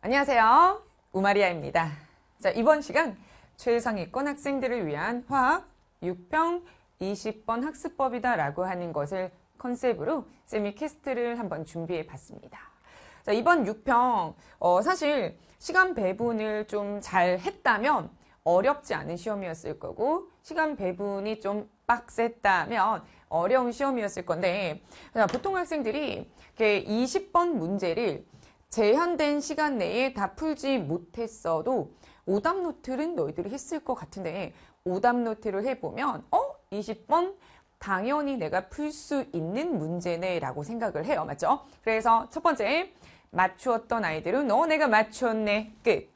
안녕하세요. 우마리아입니다. 자, 이번 시간 최상위권 학생들을 위한 화학 6평 20번 학습법이다 라고 하는 것을 컨셉으로 세미 캐스트를 한번 준비해 봤습니다. 자, 이번 6평, 어, 사실 시간 배분을 좀 잘 했다면 어렵지 않은 시험이었을 거고, 시간 배분이 좀 빡셌다면 어려운 시험이었을 건데, 자, 보통 학생들이 이렇게 20번 문제를 제한된 시간 내에 다 풀지 못했어도 오답 노트는 너희들이 했을 것 같은데 오답 노트를 해보면 어? 20번 당연히 내가 풀 수 있는 문제네 라고 생각을 해요. 맞죠? 그래서 첫 번째 맞추었던 아이들은 어 내가 맞췄네 끝.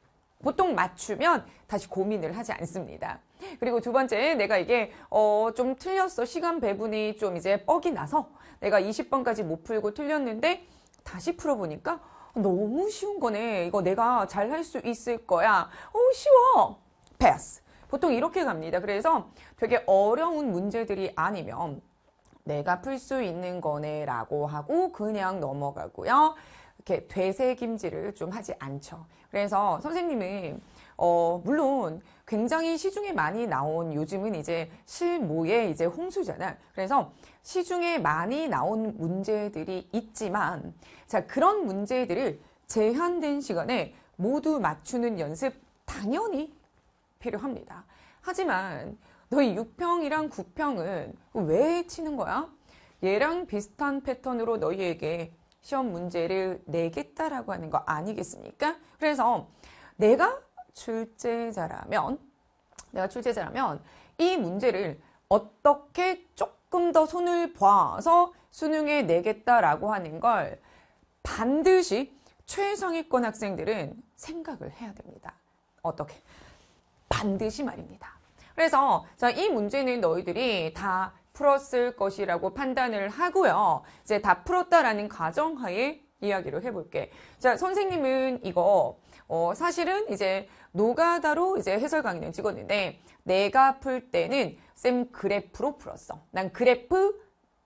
보통 맞추면 다시 고민을 하지 않습니다. 그리고 두 번째 내가 이게 어 좀 틀렸어 시간 배분이 좀 이제 뻑이 나서 내가 20번까지 못 풀고 틀렸는데 다시 풀어보니까 너무 쉬운 거네. 이거 내가 잘 할 수 있을 거야. 어, 쉬워. 패스. 보통 이렇게 갑니다. 그래서 되게 어려운 문제들이 아니면 내가 풀 수 있는 거네 라고 하고 그냥 넘어가고요. 이렇게 되새김질을 좀 하지 않죠. 그래서 선생님은 어, 물론 굉장히 시중에 많이 나온 요즘은 이제 실무의 이제 홍수잖아요. 그래서 시중에 많이 나온 문제들이 있지만 자, 그런 문제들을 제한된 시간에 모두 맞추는 연습 당연히 필요합니다. 하지만 너희 6평이랑 9평은 왜 치는 거야? 얘랑 비슷한 패턴으로 너희에게 시험 문제를 내겠다라고 하는 거 아니겠습니까? 그래서 내가 출제자라면 내가 출제자라면 이 문제를 어떻게 조금 더 손을 봐서 수능에 내겠다라고 하는 걸 반드시 최상위권 학생들은 생각을 해야 됩니다. 어떻게? 반드시 말입니다. 그래서 자, 이 문제는 너희들이 다 풀었을 것이라고 판단을 하고요. 이제 다 풀었다라는 가정하에 이야기를 해볼게. 자, 선생님은 이거 어, 사실은 이제 노가다로 이제 해설 강의는 찍었는데 내가 풀 때는 쌤 그래프로 풀었어. 난 그래프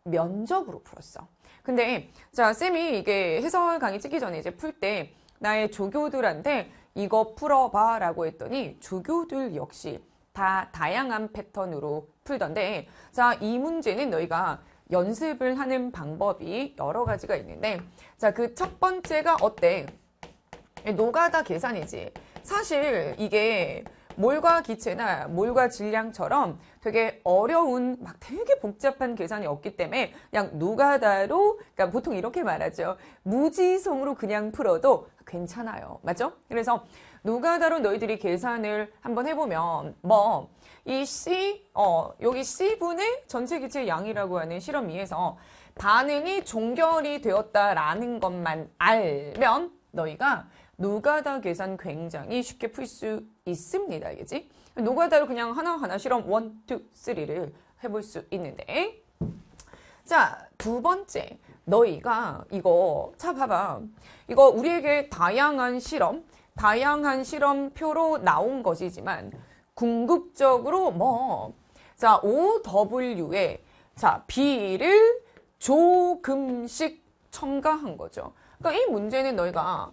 면적으로 풀었어. 근데 자 쌤이 이게 해설 강의 찍기 전에 이제 풀 때 나의 조교들한테 이거 풀어봐라고 했더니 조교들 역시 다 다양한 패턴으로 풀던데 자 이 문제는 너희가 연습을 하는 방법이 여러 가지가 있는데 자 그 첫 번째가 어때? 예, 노가다 계산이지. 사실 이게 몰과 기체나 몰과 질량처럼 되게 어려운 막 되게 복잡한 계산이 없기 때문에 그냥 노가다로 그러니까 보통 이렇게 말하죠. 무지성으로 그냥 풀어도 괜찮아요. 맞죠? 그래서 노가다로 너희들이 계산을 한번 해보면 뭐 이 C 어 여기 C분의 전체 기체 양이라고 하는 실험 위에서 반응이 종결이 되었다라는 것만 알면 너희가 노가다 계산 굉장히 쉽게 풀 수 있습니다. 알겠지? 노가다로 그냥 하나하나 실험 1, 2, 3를 해볼 수 있는데 자, 두 번째 너희가 이거 자 봐봐 이거 우리에게 다양한 실험 다양한 실험표로 나온 것이지만 궁극적으로 뭐 자, OW에 자, B를 조금씩 첨가한 거죠. 그러니까 이 문제는 너희가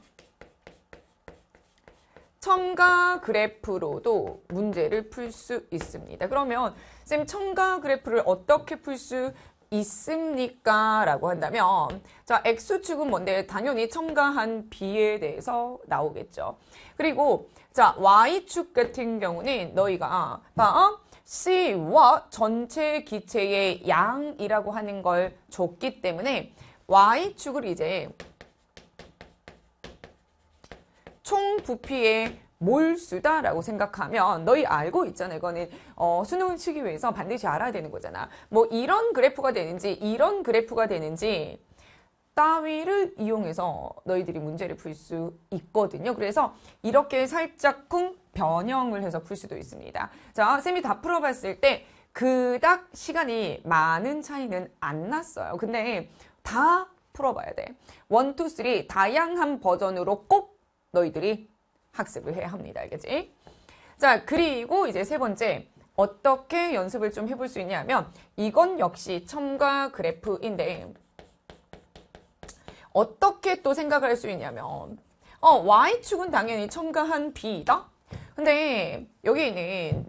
첨가 그래프로도 문제를 풀 수 있습니다. 그러면 쌤 첨가 그래프를 어떻게 풀 수 있습니까? 라고 한다면 자 X축은 뭔데 당연히 첨가한 B에 대해서 나오겠죠. 그리고 자 Y축 같은 경우는 너희가 봐 어? C와 전체 기체의 양이라고 하는 걸 줬기 때문에 Y축을 이제 총 부피의 몰수다라고 생각하면 너희 알고 있잖아 이거는 어, 수능을 치기 위해서 반드시 알아야 되는 거잖아 뭐 이런 그래프가 되는지 이런 그래프가 되는지 따위를 이용해서 너희들이 문제를 풀 수 있거든요 그래서 이렇게 살짝쿵 변형을 해서 풀 수도 있습니다 자 쌤이 다 풀어봤을 때 그닥 시간이 많은 차이는 안 났어요 근데 다 풀어봐야 돼 원, 투, 쓰리 다양한 버전으로 꼭 너희들이 학습을 해야 합니다. 알겠지? 자, 그리고 이제 세 번째. 어떻게 연습을 좀 해볼 수 있냐면 이건 역시 첨가 그래프인데 어떻게 또 생각을 할 수 있냐면 어, y축은 당연히 첨가한 b이다. 근데 여기는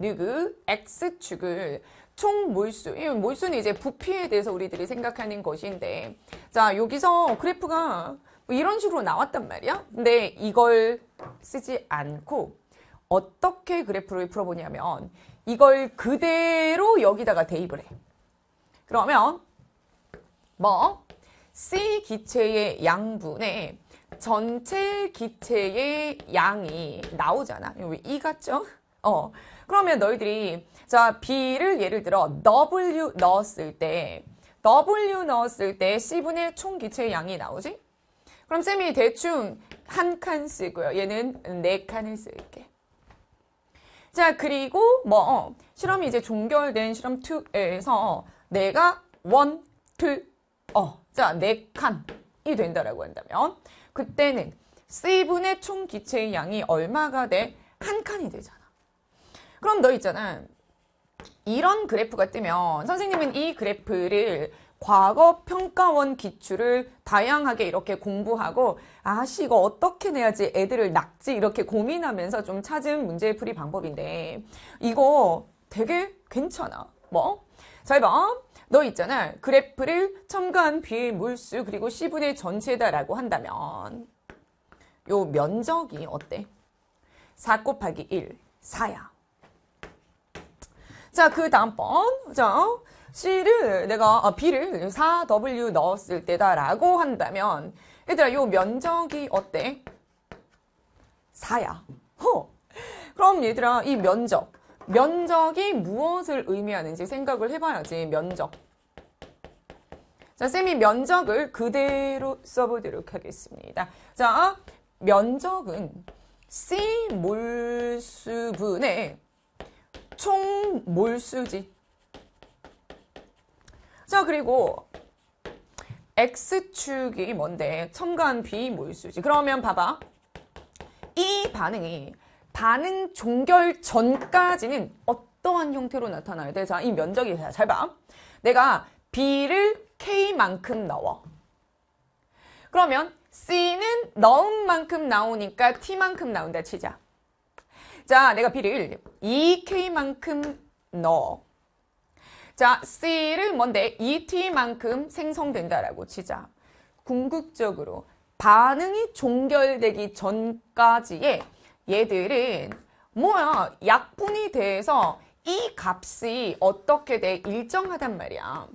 있 누구 x축을 총 몰수, 몰수는 이제 부피에 대해서 우리들이 생각하는 것인데 자 여기서 그래프가 이런 식으로 나왔단 말이야. 근데 이걸 쓰지 않고 어떻게 그래프를 풀어보냐면 이걸 그대로 여기다가 대입을 해. 그러면 뭐 C 기체의 양분에 전체 기체의 양이 나오잖아. 왜 E 같죠? 어. 그러면 너희들이 자 B를 예를 들어 W 넣었을 때 W 넣었을 때 C분의 총 기체의 양이 나오지? 그럼 쌤이 대충 한 칸 쓰고요. 얘는 네 칸을 쓸게. 자, 그리고 뭐 어, 실험이 이제 종결된 실험 2에서 내가 원, 투, 어, 자, 네 칸이 된다라고 한다면 그때는 C분의 총 기체의 양이 얼마가 돼? 한 칸이 되잖아. 그럼 너 있잖아. 이런 그래프가 뜨면 선생님은 이 그래프를 과거 평가원 기출을 다양하게 이렇게 공부하고 아씨 이거 어떻게 내야지 애들을 낚지 이렇게 고민하면서 좀 찾은 문제풀이 방법인데 이거 되게 괜찮아 뭐? 잘 봐. 너 있잖아. 그래프를 첨가한 비의 물수 그리고 C분의 전체다라고 한다면 요 면적이 어때? 4 곱하기 1, 4야. 자, 그 다음번. 자, C를 내가 아, B를 4W 넣었을 때다라고 한다면 얘들아 요 면적이 어때? 4야. 허. 그럼 얘들아 이 면적 면적이 무엇을 의미하는지 생각을 해봐야지 면적 자 쌤이 면적을 그대로 써보도록 하겠습니다 자 면적은 C 몰수분의 총 몰수지 자, 그리고 X축이 뭔데? 첨가한 B 모일수지. 그러면 봐봐. 이 반응이 반응 종결 전까지는 어떠한 형태로 나타나야 돼? 자, 이 면적이 자, 잘 봐. 내가 B를 K만큼 넣어. 그러면 C는 넣은 만큼 나오니까 T만큼 나온다 치자. 자, 내가 B를 2K만큼 넣어. 자, C를 뭔데? ET만큼 생성된다라고 치자. 궁극적으로 반응이 종결되기 전까지의 얘들은 뭐야? 약분이 돼서 이 값이 어떻게 돼? 일정하단 말이야.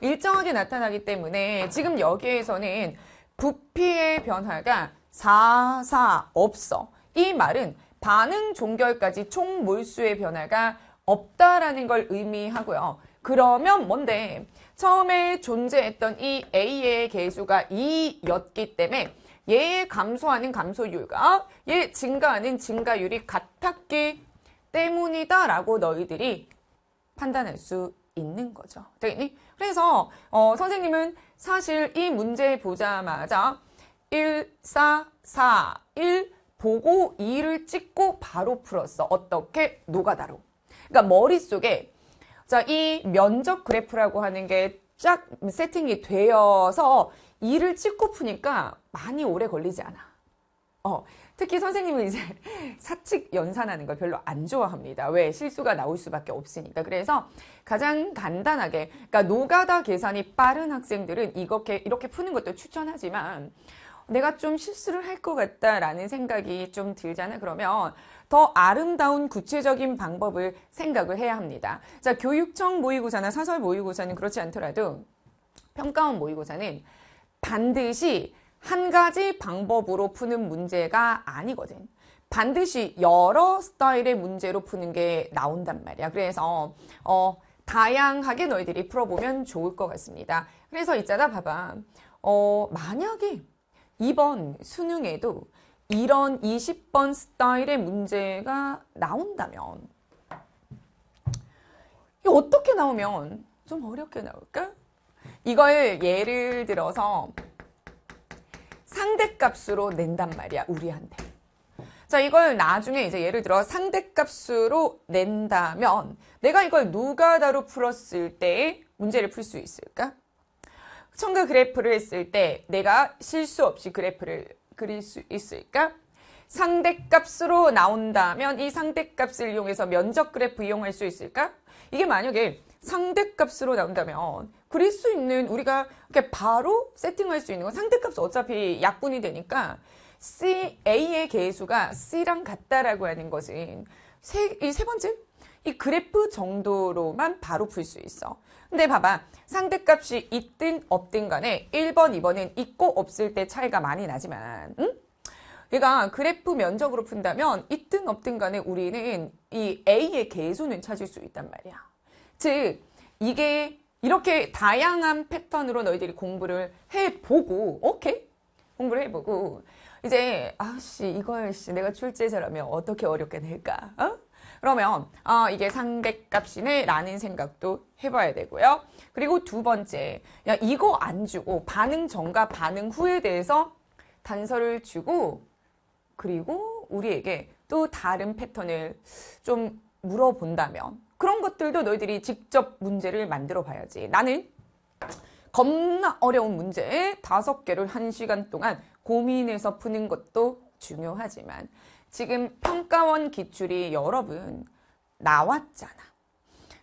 일정하게 나타나기 때문에 지금 여기에서는 부피의 변화가 4, 4 없어. 이 말은 반응 종결까지 총 몰수의 변화가 없다라는 걸 의미하고요. 그러면 뭔데? 처음에 존재했던 이 A의 개수가 2였기 때문에 얘의 감소하는 감소율과 얘 증가하는 증가율이 같았기 때문이다라고 너희들이 판단할 수 있는 거죠. 되겠니? 그래서 어, 선생님은 사실 이 문제 보자마자 1, 4, 4, 1 보고 2를 찍고 바로 풀었어. 어떻게? 노가다로. 그러니까 머릿속에 자, 이 면적 그래프라고 하는 게 쫙 세팅이 되어서 이를 찍고 푸니까 많이 오래 걸리지 않아. 어, 특히 선생님은 이제 사칙 연산하는 걸 별로 안 좋아합니다. 왜? 실수가 나올 수밖에 없으니까. 그래서 가장 간단하게, 그러니까 노가다 계산이 빠른 학생들은 이렇게, 이렇게 푸는 것도 추천하지만 내가 좀 실수를 할 것 같다라는 생각이 좀 들잖아. 요 그러면 더 아름다운 구체적인 방법을 생각을 해야 합니다. 자, 교육청 모의고사나 사설 모의고사는 그렇지 않더라도 평가원 모의고사는 반드시 한 가지 방법으로 푸는 문제가 아니거든. 반드시 여러 스타일의 문제로 푸는 게 나온단 말이야. 그래서 어, 다양하게 너희들이 풀어보면 좋을 것 같습니다. 그래서 있잖아, 봐봐. 어, 만약에 이번 수능에도 이런 20번 스타일의 문제가 나온다면 어떻게 나오면 좀 어렵게 나올까? 이걸 예를 들어서 상대값으로 낸단 말이야 우리한테 자 이걸 나중에 이제 예를 들어 상대값으로 낸다면 내가 이걸 누가다로 풀었을 때 문제를 풀 수 있을까? 청그 그래프를 했을 때 내가 실수 없이 그래프를 그릴 수 있을까? 상대값으로 나온다면 이 상대값을 이용해서 면적 그래프 이용할 수 있을까? 이게 만약에 상대값으로 나온다면 그릴 수 있는 우리가 바로 세팅할 수 있는 건 상대값 어차피 약분이 되니까 C, A의 개수가 C랑 같다라고 하는 것은 세, 이 세 번째 이 그래프 정도로만 바로 풀 수 있어. 근데 봐봐. 상대값이 있든 없든 간에 1번, 2번은 있고 없을 때 차이가 많이 나지만 응? 그러니까 그래프 면적으로 푼다면 있든 없든 간에 우리는 이 A의 개수는 찾을 수 있단 말이야. 즉 이게 이렇게 다양한 패턴으로 너희들이 공부를 해보고 오케이? 공부를 해보고 이제 아씨 이걸 씨 내가 출제자라면 어떻게 어렵게 낼까? 어? 그러면 어, 이게 상대값이네 라는 생각도 해봐야 되고요. 그리고 두 번째, 야 이거 안 주고 반응 전과 반응 후에 대해서 단서를 주고 그리고 우리에게 또 다른 패턴을 좀 물어본다면 그런 것들도 너희들이 직접 문제를 만들어 봐야지. 나는 겁나 어려운 문제 다섯 개를 한 시간 동안 고민해서 푸는 것도 중요하지만 지금 평가원 기출이 여러분 나왔잖아.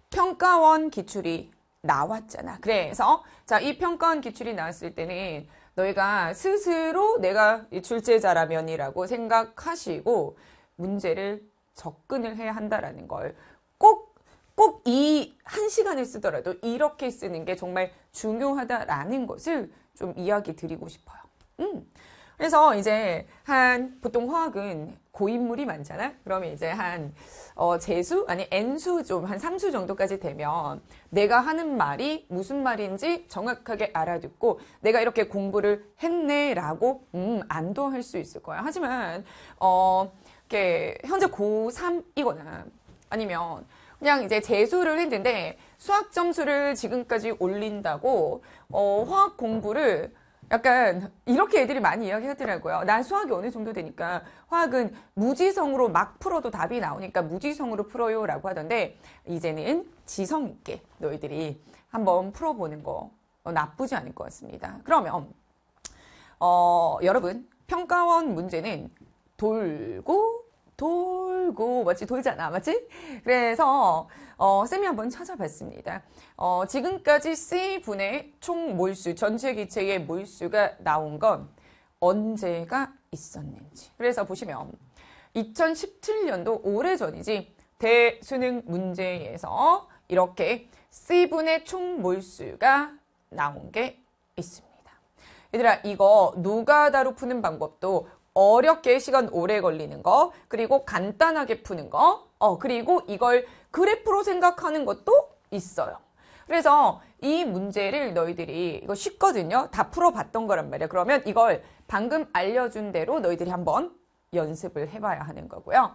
평가원 기출이 나왔잖아. 그래서 자, 이 평가원 기출이 나왔을 때는 너희가 스스로 내가 출제자라면이라고 생각하시고 문제를 접근을 해야 한다라는 걸 꼭 꼭 이 한 시간을 쓰더라도 이렇게 쓰는 게 정말 중요하다라는 것을 좀 이야기 드리고 싶어요. 음. 그래서 이제 한 보통 화학은 고인물이 많잖아. 그러면 이제 한 어, 재수 아니 N수 좀 한 3수 정도까지 되면 내가 하는 말이 무슨 말인지 정확하게 알아듣고 내가 이렇게 공부를 했네라고 음, 안도할 수 있을 거야. 하지만 어 이렇게 현재 고3이거나 아니면 그냥 이제 재수를 했는데 수학 점수를 지금까지 올린다고 어, 화학 공부를 약간 이렇게 애들이 많이 이야기하더라고요. 난 수학이 어느 정도 되니까 화학은 무지성으로 막 풀어도 답이 나오니까 무지성으로 풀어요라고 하던데 이제는 지성 있게 너희들이 한번 풀어보는 거 나쁘지 않을 것 같습니다. 그러면 어, 여러분 평가원 문제는 돌고 돌고 맞지 돌잖아 맞지 그래서 어, 쌤이 한번 찾아봤습니다 어, 지금까지 C분의 총 몰수 전체 기체의 몰수가 나온 건 언제가 있었는지 그래서 보시면 2017년도 오래전이지 대수능 문제에서 이렇게 C분의 총 몰수가 나온 게 있습니다 얘들아 이거 노가다로 푸는 방법도 어렵게 시간 오래 걸리는 거, 그리고 간단하게 푸는 거, 어, 그리고 이걸 그래프로 생각하는 것도 있어요. 그래서 이 문제를 너희들이 이거 쉽거든요. 다 풀어봤던 거란 말이야. 그러면 이걸 방금 알려준 대로 너희들이 한번 연습을 해봐야 하는 거고요.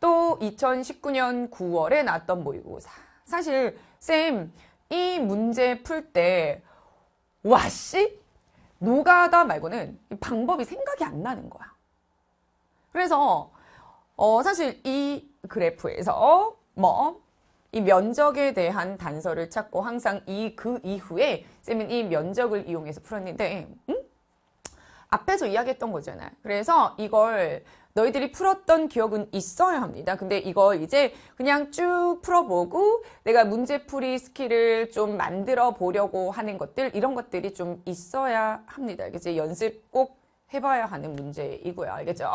또 2019년 9월에 났던 모의고사. 사실 쌤 이 문제 풀 때 와씨 노가다 말고는 방법이 생각이 안 나는 거야. 그래서 어, 사실 이 그래프에서 뭐이 면적에 대한 단서를 찾고 항상 이 그 이후에 쌤은 이 면적을 이용해서 풀었는데 음? 앞에서 이야기했던 거잖아요. 그래서 이걸 너희들이 풀었던 기억은 있어야 합니다. 근데 이걸 이제 그냥 쭉 풀어보고 내가 문제풀이 스킬을 좀 만들어 보려고 하는 것들 이런 것들이 좀 있어야 합니다. 이제 연습 꼭 해봐야 하는 문제이고요. 알겠죠?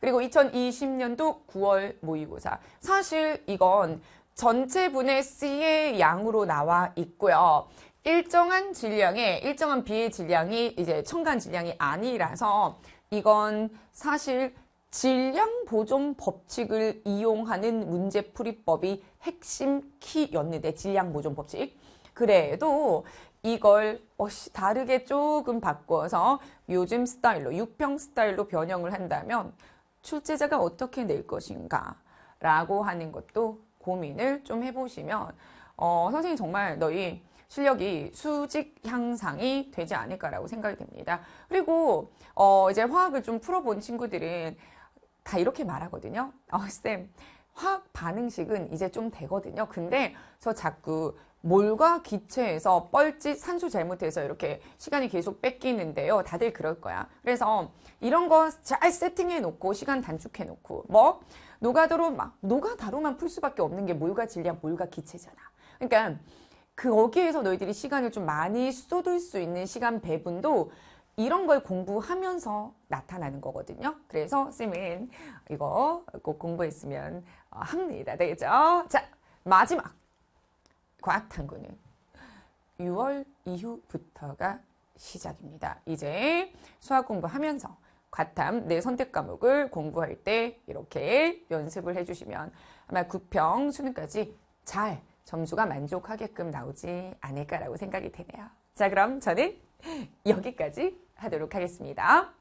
그리고 2020년도 9월 모의고사. 사실 이건 전체 분의 C의 양으로 나와 있고요. 일정한 질량에 일정한 비의 질량이 이제 첨가 질량이 아니라서 이건 사실 질량 보존 법칙을 이용하는 문제풀이법이 핵심 키였는데 질량 보존 법칙 그래도 이걸 다르게 조금 바꿔서 요즘 스타일로 육평 스타일로 변형을 한다면 출제자가 어떻게 낼 것인가 라고 하는 것도 고민을 좀 해보시면 어, 선생님 정말 너희 실력이 수직 향상이 되지 않을까라고 생각이 됩니다. 그리고 어 이제 화학을 좀 풀어본 친구들은 다 이렇게 말하거든요. 어, 쌤, 화학 반응식은 이제 좀 되거든요. 근데 저 자꾸 몰과 기체에서 뻘짓 산소 잘못해서 이렇게 시간이 계속 뺏기는데요. 다들 그럴 거야. 그래서 이런 거 잘 세팅해 놓고 시간 단축해 놓고 뭐 노가다로 막 노가다로만 풀 수밖에 없는 게 몰과 질량, 몰과 기체잖아. 그러니까 그 거기에서 너희들이 시간을 좀 많이 쏟을 수 있는 시간 배분도 이런 걸 공부하면서 나타나는 거거든요. 그래서 쌤은 이거 꼭 공부했으면 어, 합니다. 되겠죠? 자, 마지막 과학탐구는 6월 이후부터가 시작입니다. 이제 수학 공부하면서 과탐 내 선택 과목을 공부할 때 이렇게 연습을 해주시면 아마 9평 수능까지 잘 점수가 만족하게끔 나오지 않을까라고 생각이 되네요. 자, 그럼 저는 여기까지 하도록 하겠습니다.